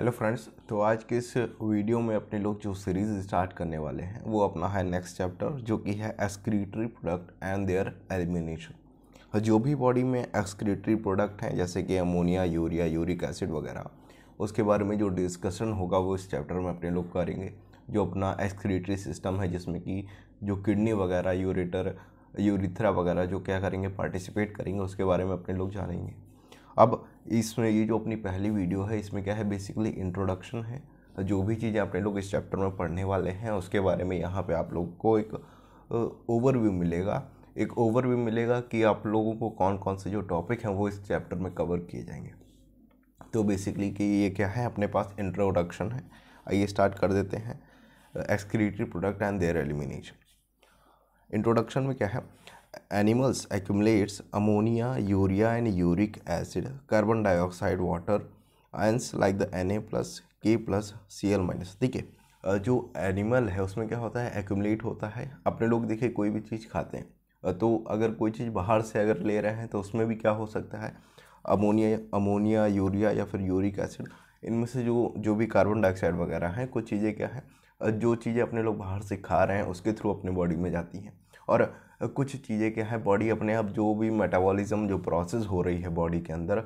Hello friends तो आज के इस वीडियो में अपने लोग जो सीरीज़ स्टार्ट करने वाले हैं वो अपना है नेक्स्ट चैप्टर जो कि है excretory product and their elimination जो भी बॉडी में एक्सक्रीटरी प्रोडक्ट हैं जैसे कि अमोनिया यूरिया यूरिक एसिड वगैरह उसके बारे में जो डिस्कशन होगा वो इस चैप्टर में अपने लोग करेंगे जो अपना एक्सक्रीटरी सिस्टम है जिसमें कि जो किडनी वगैरह यूरेटर यूरिथ्रा वगैरह जो क्या करेंगे पार्टिसिपेट करेंगे उसके बारे में अपने लोग जानेंगे अब इसमें ये जो अपनी पहली वीडियो है इसमें क्या है बेसिकली इंट्रोडक्शन है जो भी चीज़ें आप लोग इस चैप्टर में पढ़ने वाले हैं उसके बारे में यहाँ पे आप लोग को एक ओवरव्यू मिलेगा एक ओवरव्यू मिलेगा कि आप लोगों को कौन कौन से जो टॉपिक हैं वो इस चैप्टर में कवर किए जाएंगे तो बेसिकली कि ये क्या है अपने पास इंट्रोडक्शन है आइए स्टार्ट कर देते हैं excretory product and their elimination introduction में क्या है animals accumulates ammonia, urea and uric acid, carbon dioxide, water ions like the N A plus K plus C L minus है जो एनिमल है उसमें क्या होता है एक्यूमलेट होता है अपने लोग देखिए कोई भी चीज़ खाते हैं तो अगर कोई चीज़ बाहर से अगर ले रहे हैं तो उसमें भी क्या हो सकता है अमोनिया अमोनिया यूरिया या फिर यूरिक एसिड इनमें से जो जो भी कार्बन डाइऑक्साइड वगैरह हैं कुछ चीज़ें क्या है जो चीज़ें अपने लोग बाहर से खा रहे हैं उसके थ्रू अपने बॉडी में जाती हैं और कुछ चीज़ें क्या है बॉडी अपने आप जो भी मेटाबॉलिज्म जो प्रोसेस हो रही है बॉडी के अंदर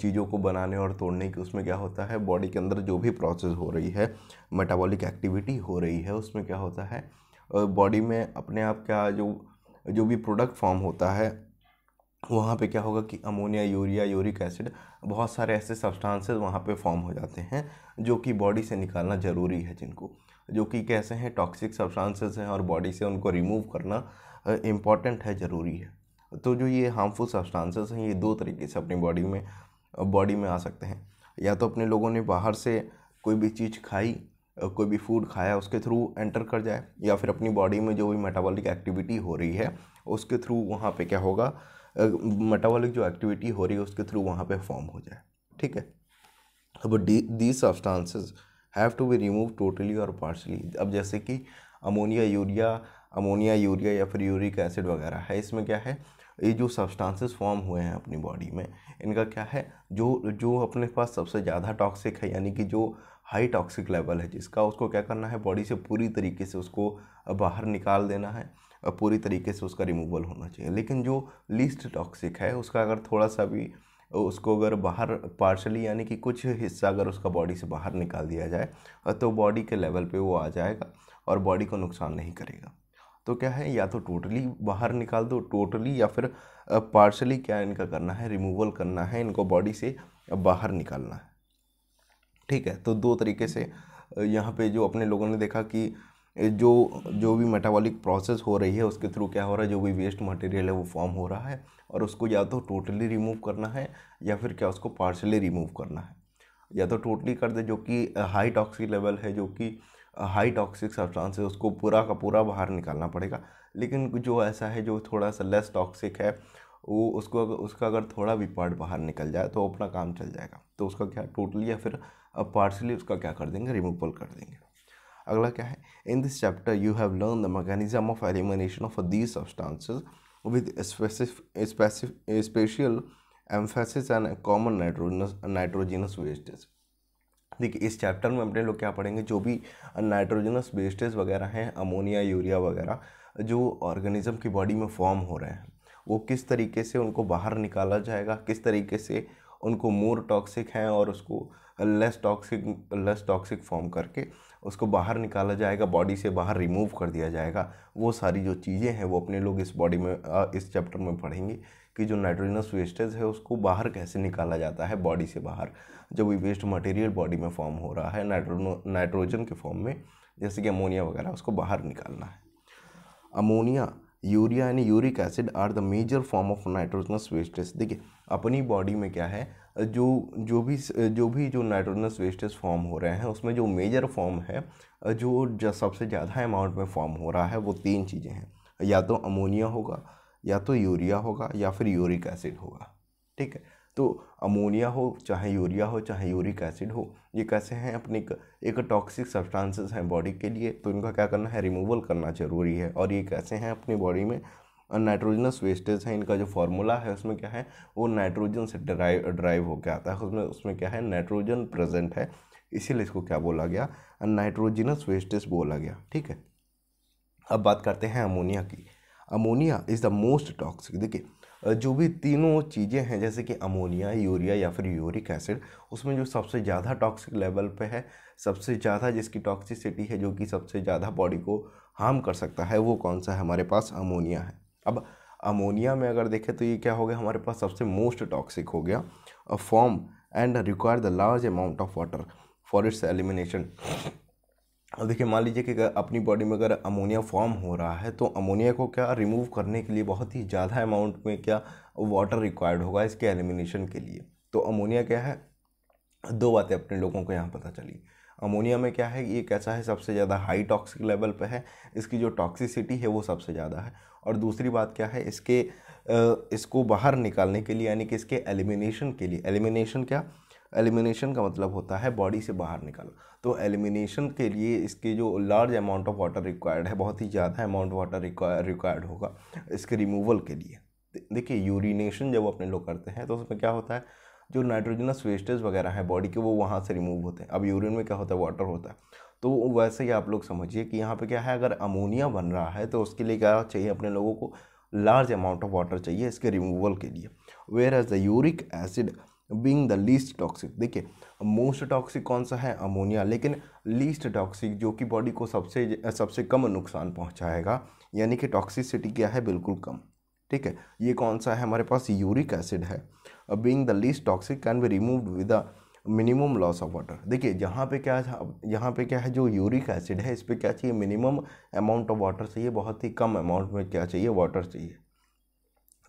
चीज़ों को बनाने और तोड़ने की उसमें क्या होता है बॉडी के अंदर जो भी प्रोसेस हो रही है मेटाबॉलिक एक्टिविटी हो रही है उसमें क्या होता है बॉडी में अपने आप क्या जो जो भी प्रोडक्ट फॉर्म होता है वहाँ पे क्या होगा कि अमोनिया यूरिया यूरिक एसिड बहुत सारे ऐसे सब्सटेंसेस वहाँ पे फॉर्म हो जाते हैं जो कि बॉडी से निकालना ज़रूरी है जिनको जो कि कैसे हैं टॉक्सिक सब्सटेंसेस हैं और बॉडी से उनको रिमूव करना इम्पॉर्टेंट है ज़रूरी है तो जो ये हार्मफुल सब्सटेंसेस हैं ये दो तरीके से अपनी बॉडी में बॉडी में आ सकते हैं या तो अपने लोगों ने बाहर से कोई भी चीज़ खाई कोई भी फूड खाया उसके थ्रू एंटर कर जाए या फिर अपनी बॉडी में जो भी मेटाबॉलिक एक्टिविटी हो रही है उसके थ्रू वहाँ पे क्या होगा मेटाबॉलिक जो एक्टिविटी हो रही है उसके थ्रू वहाँ पे फॉर्म हो जाए ठीक है अब the the substances have to be remove totally और पार्शली अब जैसे कि अमोनिया यूरिया अमोनिया यूरिया या फिर यूरिक एसिड वगैरह है इसमें क्या है ये जो सब्सटेंसेस फॉर्म हुए हैं अपनी बॉडी में इनका क्या है जो जो अपने पास सबसे ज़्यादा टॉक्सिक है यानी कि जो हाई टॉक्सिक लेवल है जिसका उसको क्या करना है बॉडी से पूरी तरीके से उसको बाहर निकाल देना है पूरी तरीके से उसका रिमूवल होना चाहिए लेकिन जो लीस्ट टॉक्सिक है उसका अगर थोड़ा सा भी उसको अगर बाहर पार्शली यानी कि कुछ हिस्सा अगर उसका बॉडी से बाहर निकाल दिया जाए तो बॉडी के लेवल पे वो आ जाएगा और बॉडी को नुकसान नहीं करेगा तो क्या है या तो टोटली बाहर निकाल दो टोटली या फिर पार्शली क्या इनका करना है रिमूवल करना है इनको बॉडी से बाहर निकालना है ठीक है तो दो तरीके से यहाँ पे जो अपने लोगों ने देखा कि जो जो भी मेटाबॉलिक प्रोसेस हो रही है उसके थ्रू क्या हो रहा है जो भी वेस्ट मटेरियल है वो फॉर्म हो रहा है और उसको या तो टोटली रिमूव करना है या फिर क्या उसको पार्शली रिमूव करना है या तो टोटली कर दे जो कि हाई टॉक्सिक लेवल है जो कि हाई टॉक्सिक सब्सटेंस है उसको पूरा का पूरा बाहर निकालना पड़ेगा लेकिन जो ऐसा है जो थोड़ा सा लेस टॉक्सिक है वो उसको उसका अगर थोड़ा भी पार्ट बाहर निकल जाए तो अपना काम चल जाएगा तो उसका क्या टोटली या फिर पार्सली उसका क्या कर देंगे रिमूवल कर देंगे अगला क्या है in this chapter you have learn the mechanism of elimination of these substances with special emphasis and common nitrogenous nitrogenous wastage देखिए इस चैप्टर में अपने लोग क्या पढ़ेंगे जो भी नाइट्रोजनस वेस्टेज वगैरह हैं अमोनिया यूरिया वगैरह जो ऑर्गेनिज्म की बॉडी में फॉर्म हो रहे हैं वो किस तरीके से उनको बाहर निकाला जाएगा किस तरीके से उनको मोर टॉक्सिक हैं और उसको less toxic less toxic form करके उसको बाहर निकाला जाएगा बॉडी से बाहर रिमूव कर दिया जाएगा वो सारी जो चीज़ें हैं वो अपने लोग इस बॉडी में इस चैप्टर में पढ़ेंगे कि जो नाइट्रोजनस वेस्टेज है उसको बाहर कैसे निकाला जाता है बॉडी से बाहर जब ये वेस्ट मटेरियल बॉडी में फॉर्म हो रहा है नाइट्रो नाइट्रोजन के फॉर्म में जैसे कि अमोनिया वगैरह उसको बाहर निकालना है ammonia urea and uric acid are the major form of nitrogenous wastage देखिए अपनी बॉडी में क्या है जो जो भी जो भी जो नाइट्रोजनस वेस्टेज फॉर्म हो रहे हैं उसमें जो मेजर फॉर्म है जो सबसे ज़्यादा अमाउंट में फॉर्म हो रहा है वो तीन चीज़ें हैं या तो अमोनिया होगा या तो यूरिया होगा या फिर यूरिक एसिड होगा ठीक है तो अमोनिया हो चाहे यूरिया हो चाहे यूरिक एसिड हो ये कैसे हैं अपने एक टॉक्सिक सब्सटेंसेस हैं बॉडी के लिए तो इनका क्या करना है रिमूवल करना ज़रूरी है और ये कैसे हैं अपनी बॉडी में नाइट्रोजनस वेस्टेज है इनका जो फार्मूला है उसमें क्या है वो नाइट्रोजन से ड्राइव ड्राइव होकर आता है उसमें उसमें क्या है नाइट्रोजन प्रेजेंट है इसीलिए इसको क्या बोला गया नाइट्रोजिनस वेस्टेज बोला गया ठीक है अब बात करते हैं अमोनिया की ammonia is the most toxic देखिए जो भी तीनों चीज़ें हैं जैसे कि अमोनिया यूरिया या फिर यूरिक एसिड उसमें जो सबसे ज़्यादा टॉक्सिक लेवल पे है सबसे ज़्यादा जिसकी टॉक्सिसिटी है जो कि सबसे ज़्यादा बॉडी को हार्म कर सकता है वो कौन सा है हमारे पास अमोनिया है अब अमोनिया में अगर देखें तो ये क्या हो गया हमारे पास सबसे मोस्ट टॉक्सिक हो गया form and require the large amount of water for its elimination अब देखिए मान लीजिए कि अपनी बॉडी में अगर अमोनिया फॉर्म हो रहा है तो अमोनिया को क्या रिमूव करने के लिए बहुत ही ज़्यादा अमाउंट में क्या वाटर रिक्वायर्ड होगा इसके एलिमिनेशन के लिए तो अमोनिया क्या है दो बातें अपने लोगों को यहाँ पता चली अमोनिया में क्या है ये कैसा है सबसे ज़्यादा हाई टॉक्सिक लेवल पर है इसकी जो टॉक्सिसिटी है वो सबसे ज़्यादा है और दूसरी बात क्या है इसके इसको बाहर निकालने के लिए यानी कि इसके एलिमिनेशन के लिए एलिमिनेशन क्या एलिमिनेशन का मतलब होता है बॉडी से बाहर निकालना तो एलिमिनेशन के लिए इसके जो large amount of water required है बहुत ही ज़्यादा अमाउंट वाटर रिक्वायर्ड होगा इसके रिमूवल के लिए देखिए यूरिनेशन जब अपने लोग करते हैं तो उसमें क्या होता है जो नाइट्रोजनस वेस्टेज वगैरह है बॉडी के वो वहाँ से रिमूव होते हैं अब यूरिन में क्या होता है वाटर होता है तो वैसे ही आप लोग समझिए कि यहाँ पे क्या है अगर अमोनिया बन रहा है तो उसके लिए क्या चाहिए अपने लोगों को लार्ज अमाउंट ऑफ वाटर चाहिए इसके रिमूवल के लिए whereas the uric acid being the least toxic देखिए मोस्ट टॉक्सिक कौन सा है अमोनिया लेकिन लीस्ट टॉक्सिक जो कि बॉडी को सबसे सबसे कम नुकसान पहुंचाएगा यानी कि टॉक्सिसिटी क्या है बिल्कुल कम ठीक है ये कौन सा है हमारे पास यूरिक एसिड है being the least toxic can be remove with minimum loss of water देखिए जहाँ पे क्या यहाँ पे क्या है जो यूरिक एसिड है इस पर क्या चाहिए मिनिमम अमाउंट ऑफ वाटर चाहिए बहुत ही कम अमाउंट में क्या चाहिए वाटर चाहिए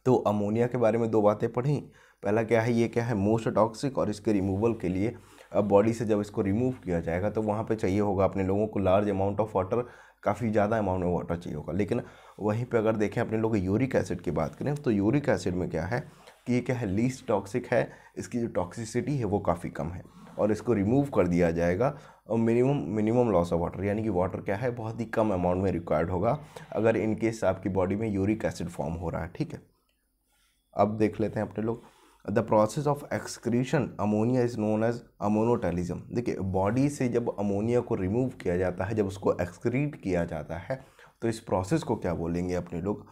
तो अमोनिया के बारे में दो बातें पढ़ी पहला क्या है ये क्या है मोस्ट टॉक्सिक और इसके रिमूवल के लिए अब बॉडी से जब इसको रिमूव किया जाएगा तो वहाँ पे चाहिए होगा अपने लोगों को लार्ज अमाउंट ऑफ वाटर काफ़ी ज़्यादा अमाउंट में वाटर चाहिए होगा लेकिन वहीं पे अगर देखें अपने लोग यूरिक एसिड की बात करें तो यूरिक एसिड में क्या है कि ये क्या है लीस्ट टॉक्सिक है इसकी जो टॉक्सिसिटी है वो काफ़ी कम है और इसको रिमूव कर दिया जाएगा और minimum minimum loss of water यानी कि वाटर क्या है बहुत ही कम अमाउंट में रिक्वायर्ड होगा अगर इनकेस आपकी बॉडी में यूरिक एसिड फॉर्म हो रहा है ठीक है अब देख लेते हैं अपने लोग the process of excretion ammonia is known as ammonotelism देखिए बॉडी से जब अमोनिया को रिमूव किया जाता है जब उसको एक्सक्रीट किया जाता है तो इस प्रोसेस को क्या बोलेंगे अपने लोग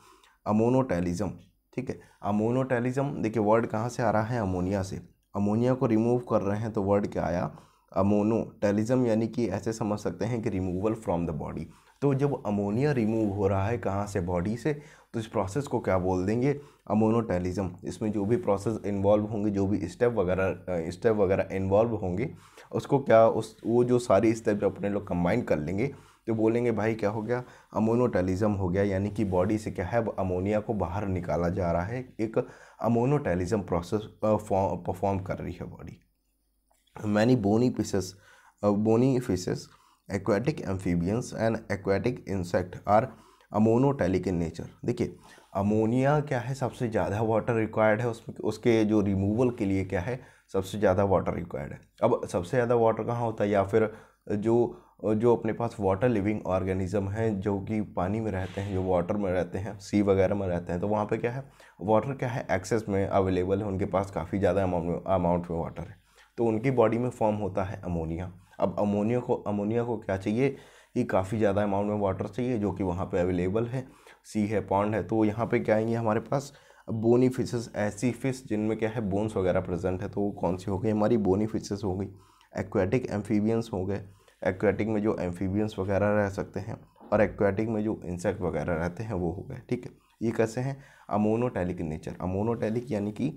अमोनोटेलिज्म ठीक है अमोनोटेलिज्म देखिए वर्ड कहाँ से आ रहा है अमोनिया से अमोनिया को रिमूव कर रहे हैं तो वर्ड क्या आया अमोनोटेलिज्म यानी कि ऐसे समझ सकते हैं कि रिमूवल फ्रॉम द बॉडी तो जब अमोनिया रिमूव हो रहा है कहाँ से बॉडी से तो इस प्रोसेस को क्या बोल देंगे अमोनोटेलिज्म इसमें जो भी प्रोसेस इन्वॉल्व होंगे जो भी स्टेप वगैरह स्टेप वगैरह इन्वॉल्व होंगे उसको क्या उस वो जो सारी स्टेप अपने लोग कंबाइन कर लेंगे तो बोलेंगे भाई क्या हो गया अमोनोटेलिज्म हो गया यानी कि बॉडी से क्या है अमोनिया को बाहर निकाला जा रहा है एक अमोनोटेलिज्म प्रोसेस परफॉर्म कर रही है body many bony fishes bony fishes aquatic amphibians and aquatic insect are ammonotelic in nature देखिए अमोनिया क्या है सबसे ज़्यादा वाटर रिक्वायर्ड है उसमें उसके जो रिमूवल के लिए क्या है सबसे ज़्यादा वाटर रिक्वायर्ड है अब सबसे ज़्यादा वाटर कहाँ होता है या फिर जो जो अपने पास वाटर लिविंग ऑर्गेनिज्म हैं जो कि पानी में रहते हैं जो वाटर में रहते हैं सी वगैरह में रहते हैं तो वहाँ पे क्या है वाटर क्या है एक्सेस में अवेलेबल है उनके पास काफ़ी ज़्यादा अमाउंट अमाउंट में वाटर है तो उनकी बॉडी में फॉर्म होता है अमोनिया अब अमोनिया को अमोनिया को क्या चाहिए कि काफ़ी ज़्यादा अमाउंट में वाटर चाहिए जो कि वहाँ पर अवेलेबल है सी है पॉन्ड है तो यहाँ पर क्या आएंगे हमारे पास बोनी फिशेस ऐसी फिश जिनमें क्या है बोन्स वगैरह प्रेजेंट है तो वो कौन सी हो गई हमारी बोनी फिशेस हो गई एक्वेटिक एम्फीबियंस हो गए एक्वेटिक में जो एम्फीबियंस वगैरह रह सकते हैं और एक्वेटिक में जो इंसेक्ट वगैरह रहते हैं वो हो गए ठीक है ये कैसे हैं अमोनोटैलिक नेचर अमोनोटैलिक यानी कि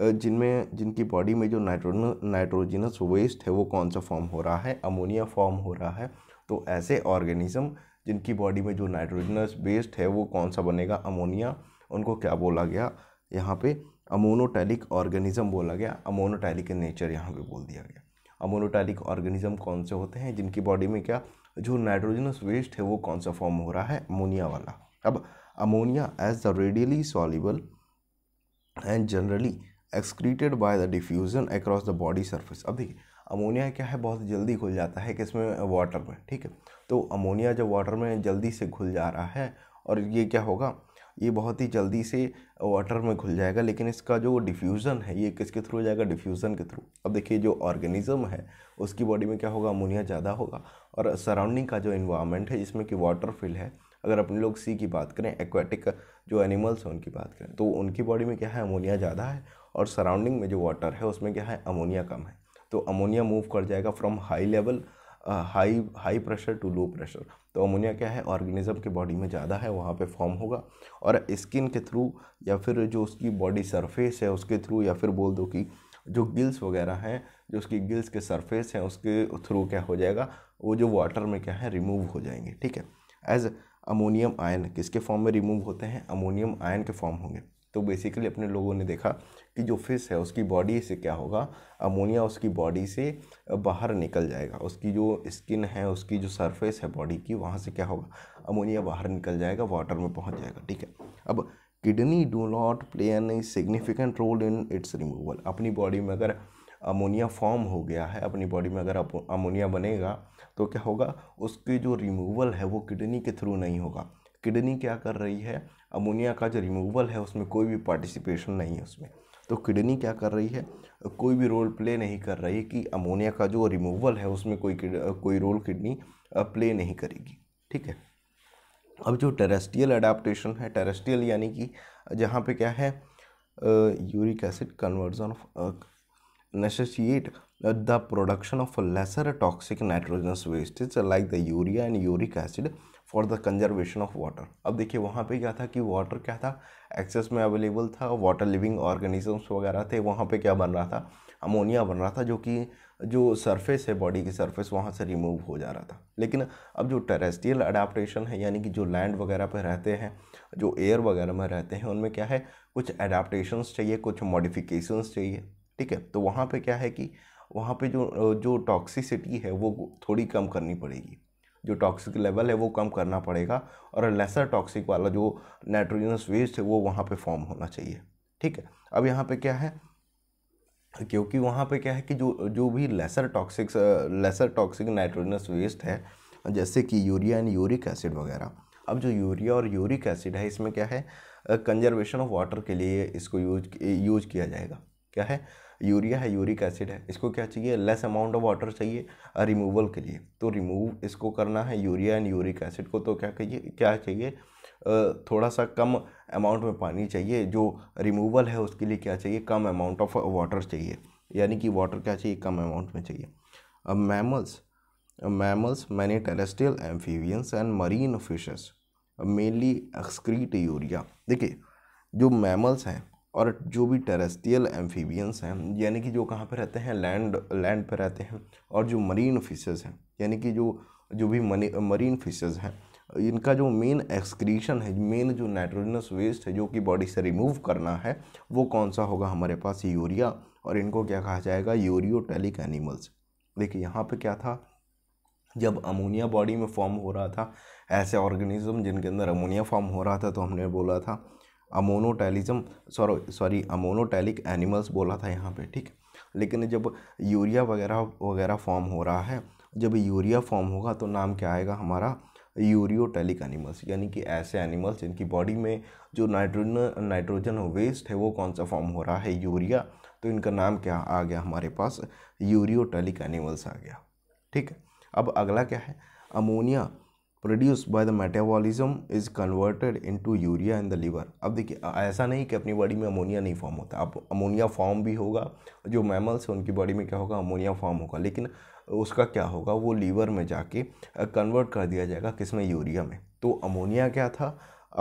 जिनमें जिनकी बॉडी में जो नाइट्रोजन नाइट्रोजिनस वेस्ट है वो कौन सा फॉर्म हो रहा है अमोनिया फॉर्म हो रहा है तो ऐसे ऑर्गेनिज्म जिनकी बॉडी में जो नाइट्रोजनस बेस्ड है वो कौन सा बनेगा अमोनिया उनको क्या बोला गया यहाँ पे अमोनोटैलिक ऑर्गेनिज्म बोला गया अमोनोटैलिक नेचर यहाँ पे बोल दिया गया अमोनोटैलिक ऑर्गेनिज्म कौन से होते हैं जिनकी बॉडी में क्या जो नाइट्रोजनस वेस्ट है वो कौन सा फॉर्म हो रहा है अमोनिया वाला अब ammonia as the readily soluble and generally excreted by the diffusion across the body surface अब देखिए अमोनिया क्या है बहुत जल्दी घुल जाता है किसमें वाटर में ठीक है तो अमोनिया जब वाटर में जल्दी से घुल जा रहा है और ये क्या होगा ये बहुत ही जल्दी से वाटर में घुल जाएगा लेकिन इसका जो डिफ्यूज़न है ये किसके थ्रू जाएगा डिफ्यूज़न के थ्रू अब देखिए जो ऑर्गेनिज़म है उसकी बॉडी में क्या होगा अमोनिया ज़्यादा होगा और सराउंडिंग का जो इन्वायरमेंट है जिसमें कि वाटर फिल है अगर अपने लोग सी की बात करें एक्वेटिक जो एनिमल्स हैं उनकी बात करें तो उनकी बॉडी में क्या है अमोनिया ज़्यादा है और सराउंडिंग में जो वाटर है उसमें क्या है अमोनिया कम है तो अमोनिया मूव कर जाएगा from high level high high pressure to low pressure तो अमोनिया क्या है ऑर्गेनिज्म के बॉडी में ज़्यादा है वहाँ पे फॉर्म होगा और स्किन के थ्रू या फिर जो उसकी बॉडी सरफेस है उसके थ्रू या फिर बोल दो कि जो गिल्स वगैरह हैं जो उसकी गिल्स के सरफेस हैं उसके थ्रू क्या हो जाएगा वो जो वाटर में क्या है रिमूव हो जाएंगे ठीक है एज अमोनियम आयन किसके फॉर्म में रिमूव होते हैं अमोनियम आयन के फॉर्म होंगे तो बेसिकली अपने लोगों ने देखा कि जो फिश है उसकी बॉडी से क्या होगा अमोनिया उसकी बॉडी से बाहर निकल जाएगा उसकी जो स्किन है उसकी जो सरफेस है बॉडी की वहाँ से क्या होगा अमोनिया बाहर निकल जाएगा वाटर में पहुँच जाएगा ठीक है अब kidney do not play an significant role in its removal अपनी बॉडी में अगर अमोनिया फॉर्म हो गया है अपनी बॉडी में अगर अमोनिया बनेगा तो क्या होगा उसकी जो रिमूवल है वो किडनी के थ्रू नहीं होगा किडनी क्या कर रही है अमोनिया का जो रिमूवल है उसमें कोई भी पार्टिसिपेशन नहीं है उसमें तो किडनी क्या कर रही है कोई भी रोल प्ले नहीं कर रही है कि अमोनिया का जो रिमूवल है उसमें कोई कोई रोल किडनी प्ले नहीं करेगी ठीक है अब जो टेरेस्टियल अडाप्टेशन है टेरेस्टियल यानी कि जहाँ पे क्या है uric acid conversion of necessitate the production of lesser toxic nitrogenous wastes like the urea and uric acid for the conservation of water अब देखिए वहाँ पे क्या था कि वाटर क्या था एक्सेस में अवेलेबल था वाटर लिविंग ऑर्गेनिजम्स वगैरह थे वहाँ पे क्या बन रहा था अमोनिया बन रहा था जो कि जो सरफेस है बॉडी की सरफेस वहाँ से रिमूव हो जा रहा था लेकिन अब जो टेरेस्ट्रियल अडाप्टेशन है यानी कि जो लैंड वगैरह पे रहते हैं जो एयर वगैरह में रहते हैं उनमें क्या है कुछ अडाप्टेशंस चाहिए कुछ मॉडिफिकेशंस चाहिए ठीक है तो वहाँ पर क्या है कि वहाँ पे जो जो टॉक्सिसिटी है वो थोड़ी कम करनी पड़ेगी जो टॉक्सिक लेवल है वो कम करना पड़ेगा और लेसर टॉक्सिक वाला जो नाइट्रोजनस वेस्ट है वो वहाँ पे फॉर्म होना चाहिए ठीक है अब यहाँ पे क्या है क्योंकि वहाँ पे क्या है कि जो जो भी lesser toxic lesser toxic nitrogenous waste है जैसे कि यूरिया एंड यूरिक एसिड वगैरह अब जो यूरिया और यूरिक एसिड है इसमें क्या है कंजर्वेशन ऑफ वाटर के लिए इसको यूज यूज किया जाएगा क्या है यूरिया है यूरिक एसिड है इसको क्या चाहिए लेस अमाउंट ऑफ वाटर चाहिए रिमूवल के लिए तो रिमूव इसको करना है यूरिया एंड यूरिक एसिड को तो क्या कहिए क्या चाहिए थोड़ा सा कम अमाउंट में पानी चाहिए जो रिमूवल है उसके लिए क्या चाहिए कम अमाउंट ऑफ वाटर चाहिए यानी कि वाटर क्या चाहिए कम अमाउंट में चाहिए अब mammals mammals many terrestrial amphibians and marine fishes mainly excrete urea देखिए जो मैमल्स हैं और जो भी टेरेस्टियल एम्फीबियंस हैं यानी कि जो कहाँ पर रहते हैं लैंड लैंड पर रहते हैं और जो मरीन फिशेज़ हैं यानी कि जो जो भी मरीन फिशेज़ हैं इनका जो मेन एक्सक्रीशन है मेन जो नाइट्रोजनस वेस्ट है जो कि बॉडी से रिमूव करना है वो कौन सा होगा हमारे पास यूरिया और इनको क्या कहा जाएगा यूरियोटेलिक एनिमल्स देखिए यहाँ पे क्या था जब अमोनिया बॉडी में फॉर्म हो रहा था ऐसे ऑर्गेनिज्म जिनके अंदर अमोनिया फॉर्म हो रहा था तो हमने बोला था ammonotelism sorry sorry ammonotelic animals बोला था यहाँ पे ठीक लेकिन जब यूरिया वगैरह वगैरह फॉर्म हो रहा है जब यूरिया फॉर्म होगा तो नाम क्या आएगा हमारा यूरियोटेलिक एनिमल्स यानी कि ऐसे एनिमल्स जिनकी बॉडी में जो नाइट्रोजन नाइट्रोजन वेस्ट है वो कौन सा फॉर्म हो रहा है यूरिया तो इनका नाम क्या आ गया हमारे पास यूरियोटेलिक एनिमल्स आ गया ठीक है अब अगला क्या है ammonia produce by the metabolism is converted into urea in the liver अब देखिए ऐसा नहीं कि अपनी बॉडी में अमोनिया नहीं फॉर्म होता अब अमोनिया फॉर्म भी होगा जो मैमल्स हैं उनकी बॉडी में क्या होगा अमोनिया फॉर्म होगा लेकिन उसका क्या होगा वो लीवर में जाके कन्वर्ट कर दिया जाएगा किस में यूरिया में तो अमोनिया क्या था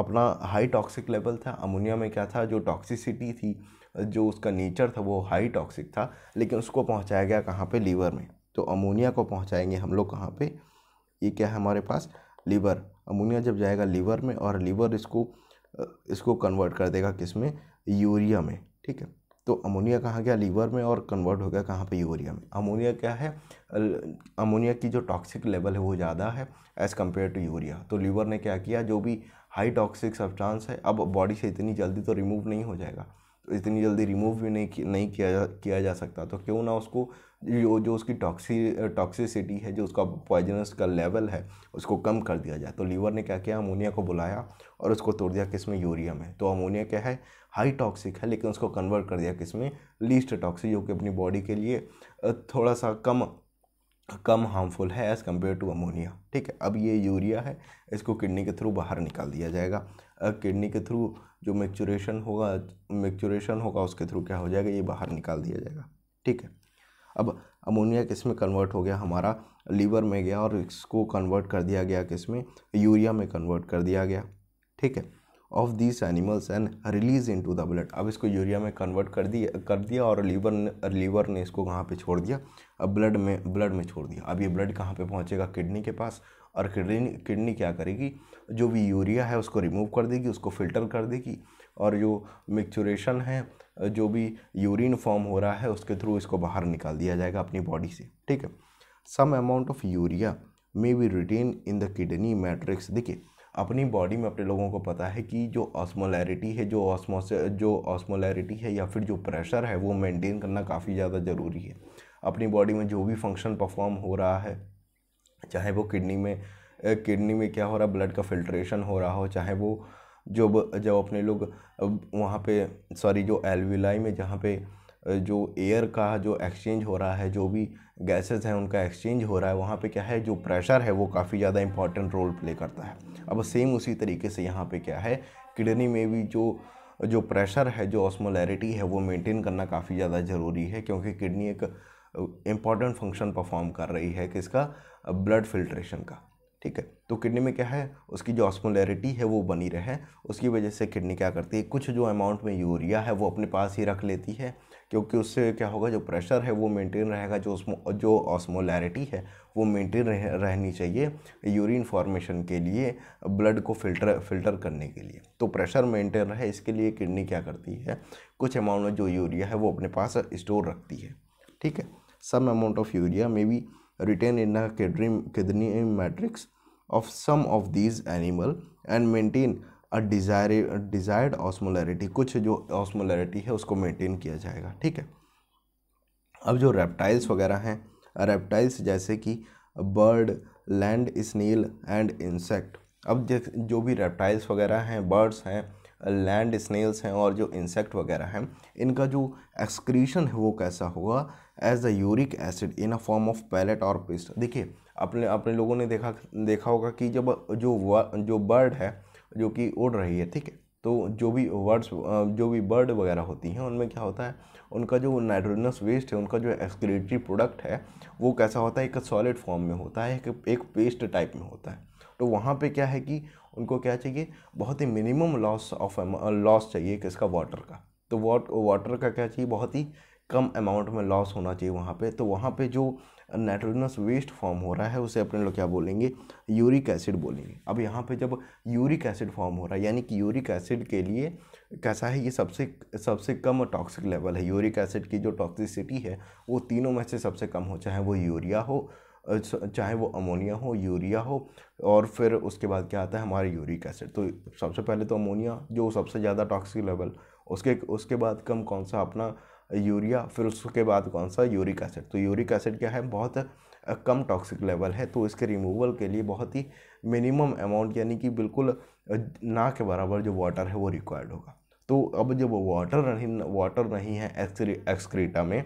अपना हाई टॉक्सिक लेवल था अमोनिया में क्या था जो टॉक्सिसिटी थी जो उसका नेचर था वो हाई टॉक्सिक था लेकिन उसको पहुंचाया गया कहाँ पे लीवर में तो अमोनिया को पहुंचाएंगे हम लोग कहाँ पे ये क्या है हमारे पास लीवर अमोनिया जब जाएगा लीवर में और लीवर इसको इसको कन्वर्ट कर देगा किस में यूरिया में ठीक है तो अमोनिया कहाँ गया लीवर में और कन्वर्ट हो गया कहाँ पे यूरिया में अमोनिया क्या है अमोनिया की जो टॉक्सिक लेवल है वो ज़्यादा है एज़ कम्पेयर टू यूरिया तो लीवर ने क्या किया जो भी हाई टॉक्सिक सब्सटेंस है अब बॉडी से इतनी जल्दी तो रिमूव नहीं हो जाएगा तो इतनी जल्दी रिमूव भी नहीं नहीं किया जा, किया जा सकता तो क्यों ना उसको जो जो उसकी टॉक्सी टॉक्सिसिटी है जो उसका पॉइजनस का लेवल है उसको कम कर दिया जाए तो लीवर ने क्या किया अमोनिया को बुलाया और उसको तोड़ दिया किस में यूरिया में तो अमोनिया क्या है हाई टॉक्सिक है लेकिन उसको कन्वर्ट कर दिया किस में लीस्ट टॉक्सिक जो कि अपनी बॉडी के लिए थोड़ा सा कम कम हार्मफुल है एज़ कम्पेयर टू अमोनिया ठीक है अब ये यूरिया है इसको किडनी के थ्रू बाहर निकाल दिया जाएगा किडनी के थ्रू जो मेक्चुरेशन होगा मेक्चुरेशन होगा उसके थ्रू क्या हो जाएगा ये बाहर निकाल दिया जाएगा ठीक है अब अमोनिया किस में कन्वर्ट हो गया हमारा लीवर में गया और इसको कन्वर्ट कर दिया गया किस में यूरिया में कन्वर्ट कर दिया गया ठीक है of this animals and release into the blood अब इसको यूरिया में कन्वर्ट कर दिया कर दिया और लीवर ने लीवर ने इसको कहाँ पे छोड़ दिया अब ब्लड में ब्लड में छोड़ दिया अब ये ब्लड कहाँ पे पहुँचेगा किडनी के पास और किडनी किडनी क्या करेगी जो भी यूरिया है उसको रिमूव कर देगी उसको फ़िल्टर कर देगी और जो मिक्चुरेशन है जो भी यूरिन फॉर्म हो रहा है उसके थ्रू इसको बाहर निकाल दिया जाएगा अपनी बॉडी से ठीक है some amount of urea may be retain in the kidney matrix देखिए अपनी बॉडी में अपने लोगों को पता है कि जो ऑस्मोलैरिटी है जो ऑस्मोस जो ऑस्मोलैरिटी है या फिर जो प्रेशर है वो मेंटेन करना काफ़ी ज़्यादा ज़रूरी है अपनी बॉडी में जो भी फंक्शन परफॉर्म हो रहा है चाहे वो किडनी में किडनी में क्या हो रहा ब्लड का फिल्ट्रेशन हो रहा हो चाहे वो जो जब अपने लोग वहाँ पे सॉरी जो एलविलाई में जहाँ पे जो एयर का जो एक्सचेंज हो रहा है जो भी गैसेस हैं उनका एक्सचेंज हो रहा है वहाँ पे क्या है जो प्रेशर है वो काफ़ी ज़्यादा इम्पॉर्टेंट रोल प्ले करता है अब सेम उसी तरीके से यहाँ पे क्या है किडनी में भी जो जो प्रेशर है जो ऑस्मोलैरिटी है वो मेंटेन करना काफ़ी ज़्यादा ज़रूरी है क्योंकि किडनी एक इम्पॉर्टेंट फंक्शन परफॉर्म कर रही है किसका ब्लड फिल्ट्रेशन का ठीक है तो किडनी में क्या है उसकी जो ऑस्मोलैरिटी है वो बनी रहे उसकी वजह से किडनी क्या करती है कुछ जो अमाउंट में यूरिया है वो अपने पास ही रख लेती है क्योंकि उससे क्या होगा जो प्रेशर है वो मेंटेन रहेगा जो उसमो जो ऑस्मोलैरिटी है वो मेंटेन रह, रहनी चाहिए यूरिन फॉर्मेशन के लिए ब्लड को फिल्टर फिल्टर करने के लिए तो प्रेशर मेंटेन रहे इसके लिए किडनी क्या करती है कुछ अमाउंट में जो यूरिया है वो अपने पास स्टोर रखती है ठीक है some amount of urea may be retain in kidney matrix of of some of these animal and maintain a desired osmolarity कुछ जो ऑस्मोलैरिटी है उसको मेंटेन किया जाएगा ठीक है अब जो रेप्टाइल्स वगैरह हैं रेप्टाइल्स जैसे कि bird land snail and insect अब जो भी रेप्टाइल्स वगैरह हैं बर्ड्स हैं लैंड स्नेल्स हैं और जो इंसेक्ट वगैरह हैं इनका जो एक्सक्रीशन है वो कैसा होगा as the uric acid in a form of pellet और पेस्ट देखिए अपने अपने लोगों ने देखा देखा होगा कि जब जो जो बर्ड है जो कि उड़ रही है ठीक है तो जो भी वर्ड्स जो भी बर्ड वगैरह होती हैं उनमें क्या होता है उनका जो नाइट्रोजनस वेस्ट है उनका जो एक्सक्रेटरी प्रोडक्ट है वो कैसा होता है एक सॉलिड फॉर्म में होता है एक एक पेस्ट टाइप में होता है तो वहाँ पे क्या है कि उनको क्या चाहिए बहुत ही मिनिमम लॉस ऑफ लॉस चाहिए किसका वाटर का तो वाट वाटर का क्या चाहिए बहुत ही कम अमाउंट में लॉस होना चाहिए वहाँ पे तो वहाँ पे जो नाइट्रोजनस वेस्ट फॉर्म हो रहा है उसे अपने लोग क्या बोलेंगे यूरिक एसिड बोलेंगे अब यहाँ पे जब यूरिक एसिड फॉर्म हो रहा है यानी कि यूरिक एसिड के लिए कैसा है ये सबसे सबसे कम टॉक्सिक लेवल है यूरिक एसिड की जो टॉक्सिसिटी है वो तीनों में से सबसे कम हो चाहे वो यूरिया हो चाहे वो अमोनिया हो यूरिया हो और फिर उसके बाद क्या आता है हमारे यूरिक एसिड तो सबसे पहले तो अमोनिया जो सबसे ज़्यादा टॉक्सिक लेवल उसके उसके बाद कम कौन सा अपना यूरिया फिर उसके बाद कौन सा यूरिक एसिड तो यूरिक एसिड क्या है बहुत कम टॉक्सिक लेवल है तो इसके रिमूवल के लिए बहुत ही मिनिमम अमाउंट यानी कि बिल्कुल ना के बराबर जो वाटर है वो रिक्वायर्ड होगा तो अब जब वाटर नहीं वाटर नहीं है एक्सक्रीटा में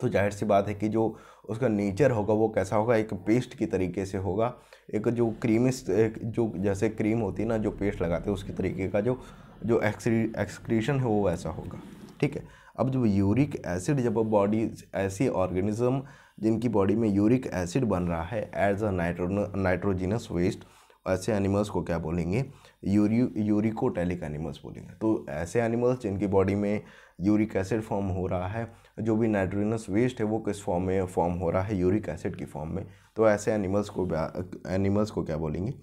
तो जाहिर सी बात है कि जो उसका नेचर होगा वो कैसा होगा एक पेस्ट की तरीके से होगा एक जो क्रीमिस जो जैसे क्रीम होती है ना जो पेस्ट लगाते हैं उसकी तरीके का जो जो एक्सक्रीशन है वो वैसा होगा ठीक है अब जब यूरिक एसिड जब बॉडी ऐसी ऑर्गेनिज्म जिनकी बॉडी में यूरिक एसिड बन रहा है as a nitro nitrogenous waste ऐसे एनिमल्स को क्या बोलेंगे यूरी यूरिकोटेलिक एनिमल्स बोलेंगे तो ऐसे एनिमल्स जिनकी बॉडी में यूरिक एसिड फॉर्म हो रहा है जो भी नाइट्रोजनस वेस्ट है वो किस फॉर्म में फॉर्म हो रहा है यूरिक एसिड की फॉर्म में तो ऐसे एनिमल्स को एनिमल्स को क्या बोलेंगे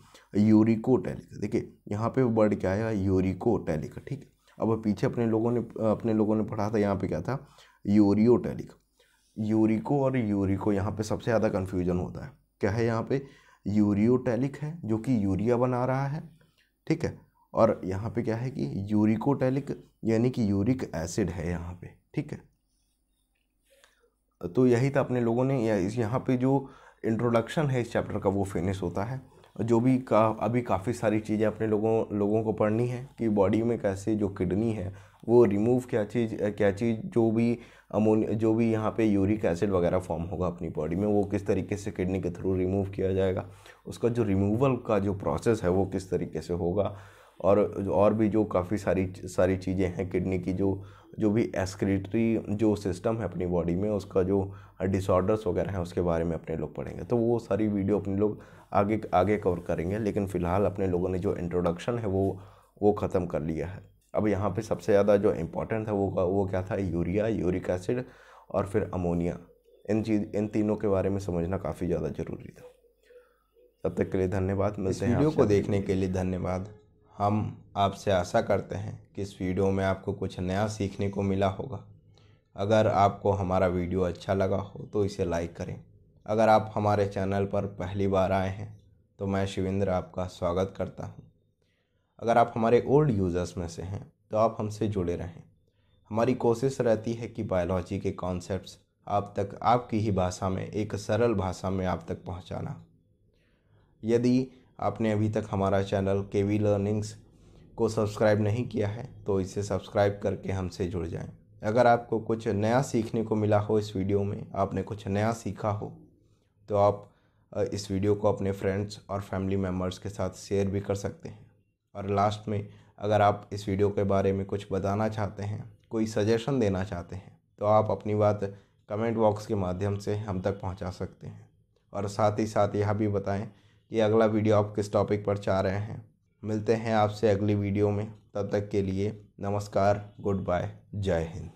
यूरिकोटेलिक देखिए यहाँ पे वर्ड क्या है यूरिकोटेलिक ठीक है अब पीछे अपने लोगों ने अपने लोगों ने पढ़ा था यहाँ पे क्या था यूरियोटेलिक यूरिको और यूरिको यहाँ पे सबसे ज़्यादा कन्फ्यूजन होता है क्या है यहाँ पे यूरियोटेलिक है जो कि यूरिया बना रहा है ठीक है और यहाँ पे क्या है कि यूरिकोटेलिक यानी कि यूरिक एसिड है यहाँ पे ठीक है तो यही था अपने लोगों ने यहाँ पे जो इंट्रोडक्शन है इस चैप्टर का वो फिनिश होता है जो भी का अभी काफ़ी सारी चीज़ें अपने लोगों लोगों को पढ़नी है कि बॉडी में कैसे जो किडनी है वो रिमूव क्या चीज़ क्या चीज़ जो भी अमोन जो भी यहाँ पे यूरिक एसिड वगैरह फॉर्म होगा अपनी बॉडी में वो किस तरीके से किडनी के थ्रू रिमूव किया जाएगा उसका जो रिमूवल का जो प्रोसेस है वो किस तरीके से होगा और और भी जो काफ़ी सारी सारी चीज़ें हैं किडनी की जो जो भी एस्क्रेटरी जो सिस्टम है अपनी बॉडी में उसका जो डिसऑर्डर्स वगैरह हैं उसके बारे में अपने लोग पढ़ेंगे तो वो सारी वीडियो अपने लोग आगे आगे कवर करेंगे लेकिन फ़िलहाल अपने लोगों ने जो इंट्रोडक्शन है वो वो ख़त्म कर लिया है अब यहाँ पे सबसे ज़्यादा जो इम्पोर्टेंट है वो वो क्या था यूरिया यूरिक एसिड और फिर अमोनिया इन चीज इन तीनों के बारे में समझना काफ़ी ज़्यादा ज़रूरी था तब तक के लिए धन्यवाद मिलते हैं वीडियो को देखने के लिए धन्यवाद हम आपसे आशा करते हैं कि इस वीडियो में आपको कुछ नया सीखने को मिला होगा अगर आपको हमारा वीडियो अच्छा लगा हो तो इसे लाइक करें अगर आप हमारे चैनल पर पहली बार आए हैं तो मैं शिविंद्र आपका स्वागत करता हूं। अगर आप हमारे ओल्ड यूज़र्स में से हैं तो आप हमसे जुड़े रहें हमारी कोशिश रहती है कि बायोलॉजी के कॉन्सेप्ट्स आप तक आपकी ही भाषा में एक सरल भाषा में आप तक पहुंचाना। यदि आपने अभी तक हमारा चैनल के वी लर्निंग्स को सब्सक्राइब नहीं किया है तो इसे सब्सक्राइब करके हमसे जुड़ जाएं अगर आपको कुछ नया सीखने को मिला हो इस वीडियो में आपने कुछ नया सीखा हो तो आप इस वीडियो को अपने फ्रेंड्स और फैमिली मेम्बर्स के साथ शेयर भी कर सकते हैं और लास्ट में अगर आप इस वीडियो के बारे में कुछ बताना चाहते हैं कोई सजेशन देना चाहते हैं तो आप अपनी बात कमेंट बॉक्स के माध्यम से हम तक पहुंचा सकते हैं और साथ ही साथ यह भी बताएं कि अगला वीडियो आप किस टॉपिक पर चाह रहे हैं मिलते हैं आपसे अगली वीडियो में तब तक के लिए नमस्कार गुड बाय जय हिंद